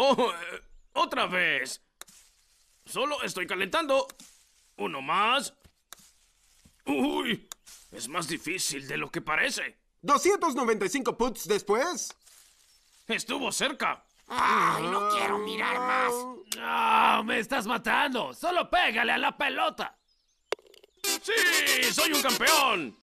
¡Oh! Eh, Otra vez. Solo estoy calentando. Uno más. Uy, es más difícil de lo que parece. 295 puts después. Estuvo cerca. Ay, no quiero mirar más. No, ah, me estás matando. Solo pégale a la pelota. ¡Sí! ¡Soy un campeón!